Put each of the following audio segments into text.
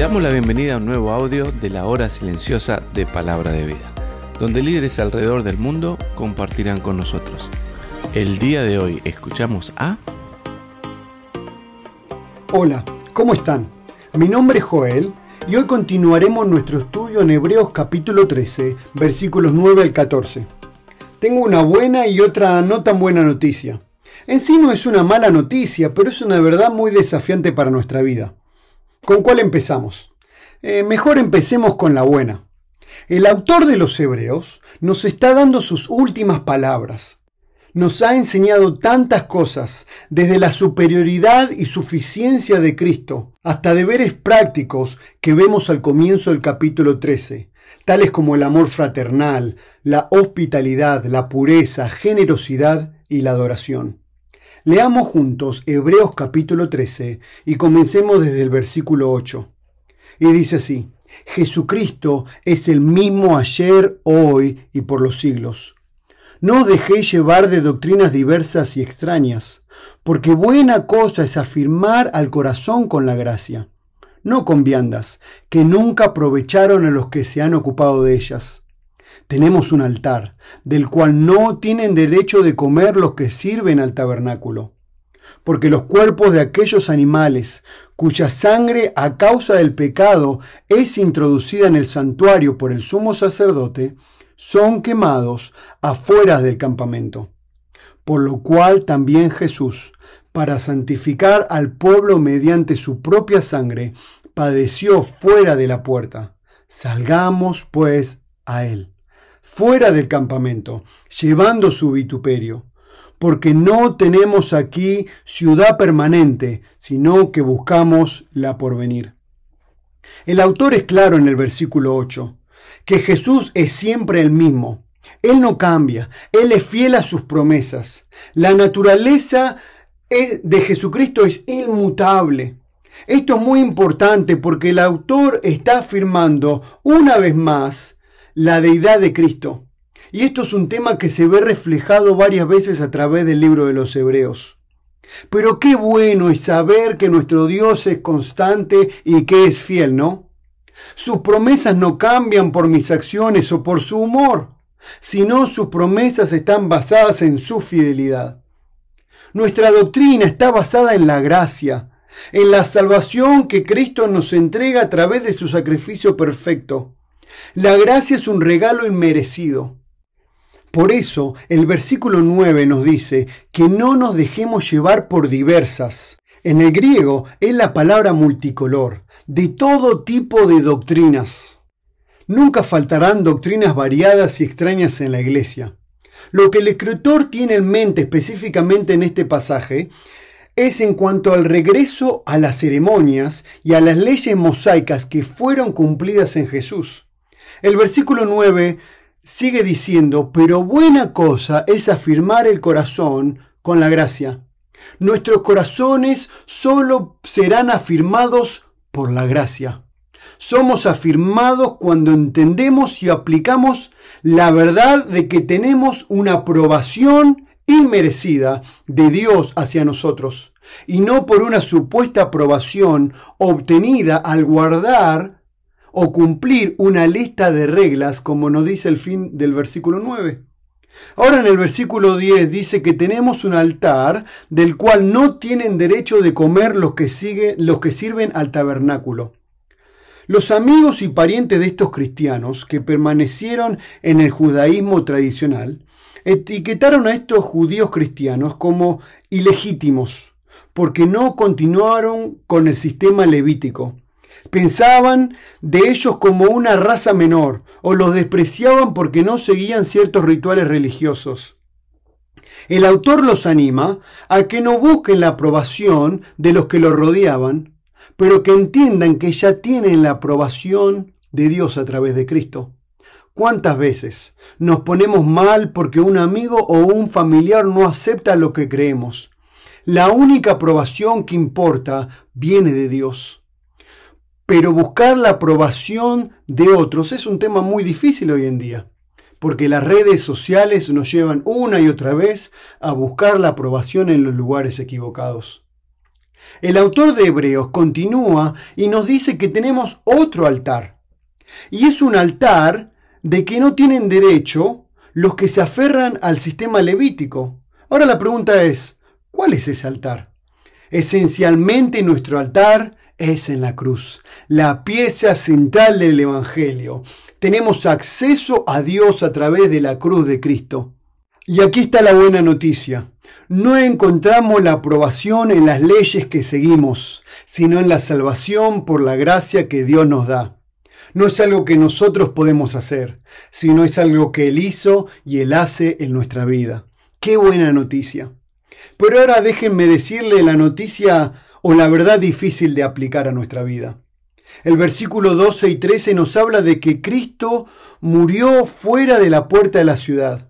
damos la bienvenida a un nuevo audio de la hora silenciosa de Palabra de Vida, donde líderes alrededor del mundo compartirán con nosotros. El día de hoy escuchamos a... Hola, ¿cómo están? Mi nombre es Joel y hoy continuaremos nuestro estudio en Hebreos capítulo 13, versículos 9 al 14. Tengo una buena y otra no tan buena noticia. En sí no es una mala noticia, pero es una verdad muy desafiante para nuestra vida. ¿Con cuál empezamos? Eh, mejor empecemos con la buena. El autor de los Hebreos nos está dando sus últimas palabras. Nos ha enseñado tantas cosas, desde la superioridad y suficiencia de Cristo hasta deberes prácticos que vemos al comienzo del capítulo 13, tales como el amor fraternal, la hospitalidad, la pureza, generosidad y la adoración. Leamos juntos Hebreos capítulo 13 y comencemos desde el versículo 8. Y dice así, Jesucristo es el mismo ayer, hoy y por los siglos. No os dejéis llevar de doctrinas diversas y extrañas, porque buena cosa es afirmar al corazón con la gracia, no con viandas, que nunca aprovecharon a los que se han ocupado de ellas tenemos un altar, del cual no tienen derecho de comer los que sirven al tabernáculo, porque los cuerpos de aquellos animales, cuya sangre a causa del pecado es introducida en el santuario por el sumo sacerdote, son quemados afuera del campamento. Por lo cual también Jesús, para santificar al pueblo mediante su propia sangre, padeció fuera de la puerta. Salgamos, pues, a él fuera del campamento, llevando su vituperio. Porque no tenemos aquí ciudad permanente, sino que buscamos la porvenir. El autor es claro en el versículo 8, que Jesús es siempre el mismo. Él no cambia, Él es fiel a sus promesas. La naturaleza eh, de Jesucristo es inmutable. Esto es muy importante porque el autor está afirmando una vez más la deidad de Cristo. Y esto es un tema que se ve reflejado varias veces a través del libro de los Hebreos. Pero qué bueno es saber que nuestro Dios es constante y que es fiel, ¿no? Sus promesas no cambian por mis acciones o por su humor, sino sus promesas están basadas en su fidelidad. Nuestra doctrina está basada en la gracia, en la salvación que Cristo nos entrega a través de su sacrificio perfecto. La gracia es un regalo inmerecido. Por eso el versículo 9 nos dice que no nos dejemos llevar por diversas. En el griego es la palabra multicolor, de todo tipo de doctrinas. Nunca faltarán doctrinas variadas y extrañas en la iglesia. Lo que el escritor tiene en mente específicamente en este pasaje es en cuanto al regreso a las ceremonias y a las leyes mosaicas que fueron cumplidas en Jesús. El versículo 9 sigue diciendo, pero buena cosa es afirmar el corazón con la gracia. Nuestros corazones solo serán afirmados por la gracia. Somos afirmados cuando entendemos y aplicamos la verdad de que tenemos una aprobación inmerecida de Dios hacia nosotros, y no por una supuesta aprobación obtenida al guardar o cumplir una lista de reglas como nos dice el fin del versículo 9. Ahora en el versículo 10 dice que tenemos un altar del cual no tienen derecho de comer los que, los que sirven al tabernáculo. Los amigos y parientes de estos cristianos que permanecieron en el judaísmo tradicional etiquetaron a estos judíos cristianos como ilegítimos porque no continuaron con el sistema levítico Pensaban de ellos como una raza menor o los despreciaban porque no seguían ciertos rituales religiosos. El autor los anima a que no busquen la aprobación de los que los rodeaban, pero que entiendan que ya tienen la aprobación de Dios a través de Cristo. ¿Cuántas veces nos ponemos mal porque un amigo o un familiar no acepta lo que creemos? La única aprobación que importa viene de Dios. Pero buscar la aprobación de otros es un tema muy difícil hoy en día, porque las redes sociales nos llevan una y otra vez a buscar la aprobación en los lugares equivocados. El autor de Hebreos continúa y nos dice que tenemos otro altar, y es un altar de que no tienen derecho los que se aferran al sistema levítico. Ahora la pregunta es, ¿cuál es ese altar? Esencialmente nuestro altar es en la cruz, la pieza central del Evangelio. Tenemos acceso a Dios a través de la cruz de Cristo. Y aquí está la buena noticia. No encontramos la aprobación en las leyes que seguimos, sino en la salvación por la gracia que Dios nos da. No es algo que nosotros podemos hacer, sino es algo que Él hizo y Él hace en nuestra vida. ¡Qué buena noticia! Pero ahora déjenme decirle la noticia o la verdad difícil de aplicar a nuestra vida. El versículo 12 y 13 nos habla de que Cristo murió fuera de la puerta de la ciudad.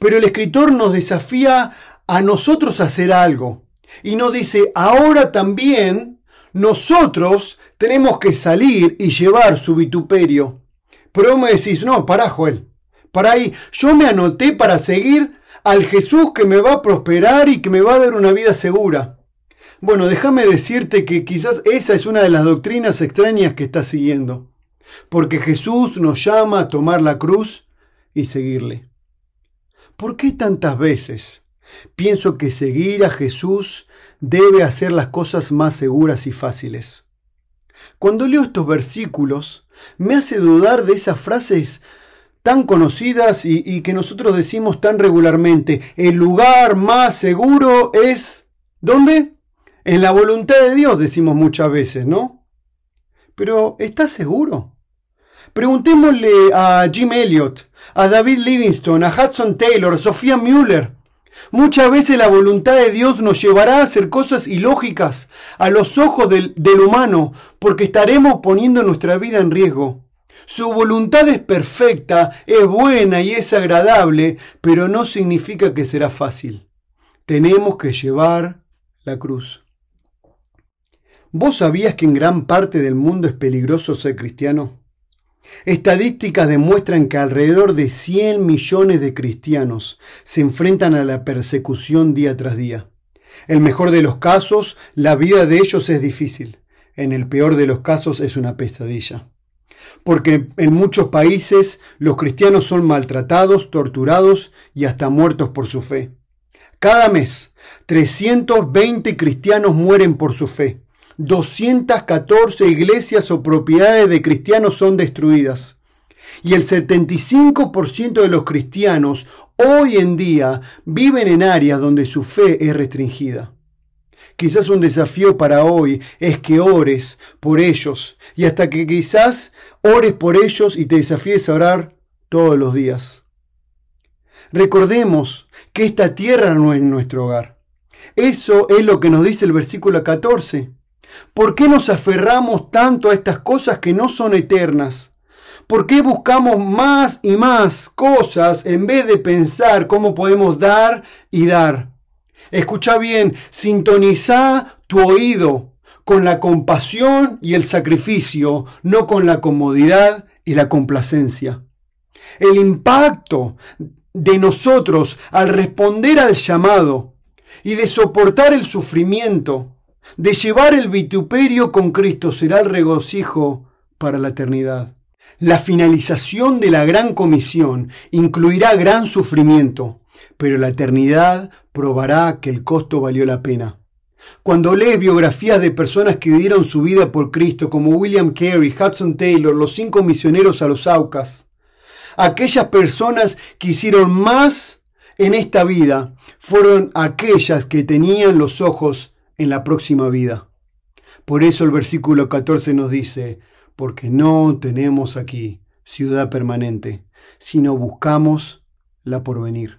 Pero el escritor nos desafía a nosotros a hacer algo. Y nos dice, ahora también nosotros tenemos que salir y llevar su vituperio. Pero me decís, no, para Joel, para ahí, yo me anoté para seguir al Jesús que me va a prosperar y que me va a dar una vida segura. Bueno, déjame decirte que quizás esa es una de las doctrinas extrañas que estás siguiendo, porque Jesús nos llama a tomar la cruz y seguirle. ¿Por qué tantas veces pienso que seguir a Jesús debe hacer las cosas más seguras y fáciles? Cuando leo estos versículos, me hace dudar de esas frases tan conocidas y, y, que nosotros decimos tan regularmente. El lugar más seguro es... ¿Dónde? En la voluntad de Dios decimos muchas veces, ¿no? Pero ¿estás seguro? Preguntémosle a Jim Elliot, a David Livingston, a Hudson Taylor, a Sofía Mueller. Muchas veces la voluntad de Dios nos llevará a hacer cosas ilógicas a los ojos del humano, porque estaremos poniendo nuestra vida en riesgo. Su voluntad es perfecta, es buena y es agradable, pero no significa que será fácil. Tenemos que llevar la cruz. ¿Vos sabías que en gran parte del mundo es peligroso ser cristiano? Estadísticas demuestran que alrededor de 100 millones de cristianos se enfrentan a la persecución día tras día. En el mejor de los casos, la vida de ellos es difícil. En el peor de los casos es una pesadilla. Porque en muchos países los cristianos son maltratados, torturados y hasta muertos por su fe. Cada mes, 320 cristianos mueren por su fe, 214 iglesias o propiedades de cristianos son destruidas. Y el 75% de los cristianos hoy en día viven en áreas donde su fe es restringida. Quizás un desafío para hoy es que ores por ellos y hasta que quizás ores por ellos y te desafíes a orar todos los días. Recordemos que esta tierra no es nuestro hogar. Eso es lo que nos dice el versículo 14. ¿Por qué nos aferramos tanto a estas cosas que no son eternas? ¿Por qué buscamos más y más cosas en vez de pensar cómo podemos dar y dar? Escucha bien, sintoniza tu oído con la compasión y el sacrificio, no con la comodidad y la complacencia. El impacto de nosotros al responder al llamado y de soportar el sufrimiento de llevar el vituperio con Cristo será el regocijo para la eternidad. La finalización de la gran comisión incluirá gran sufrimiento, pero la eternidad probará que el costo valió la pena. Cuando lees biografías de personas que vivieron su vida por Cristo, como William Carey, Hudson Taylor, los cinco misioneros a los Aucas, aquellas personas que hicieron más en esta vida fueron aquellas que tenían los ojos en la próxima vida. Por eso el versículo 14 nos dice, porque no tenemos aquí ciudad permanente, sino buscamos la porvenir,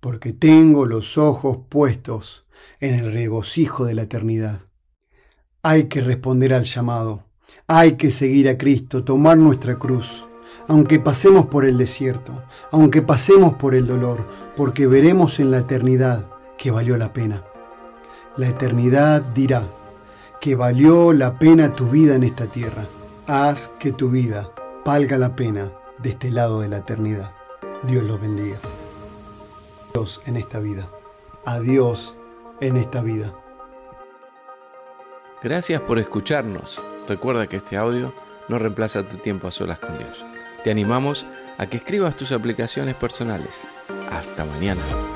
porque tengo los ojos puestos en el regocijo de la eternidad. Hay que responder al llamado, hay que seguir a Cristo, tomar nuestra cruz, aunque pasemos por el desierto, aunque pasemos por el dolor, porque veremos en la eternidad que valió la pena. La eternidad dirá que valió la pena tu vida en esta tierra. Haz que tu vida valga la pena de este lado de la eternidad. Dios los bendiga. Dios en esta vida. Adiós en esta vida. Gracias por escucharnos. Recuerda que este audio no reemplaza tu tiempo a solas con Dios. Te animamos a que escribas tus aplicaciones personales. Hasta mañana.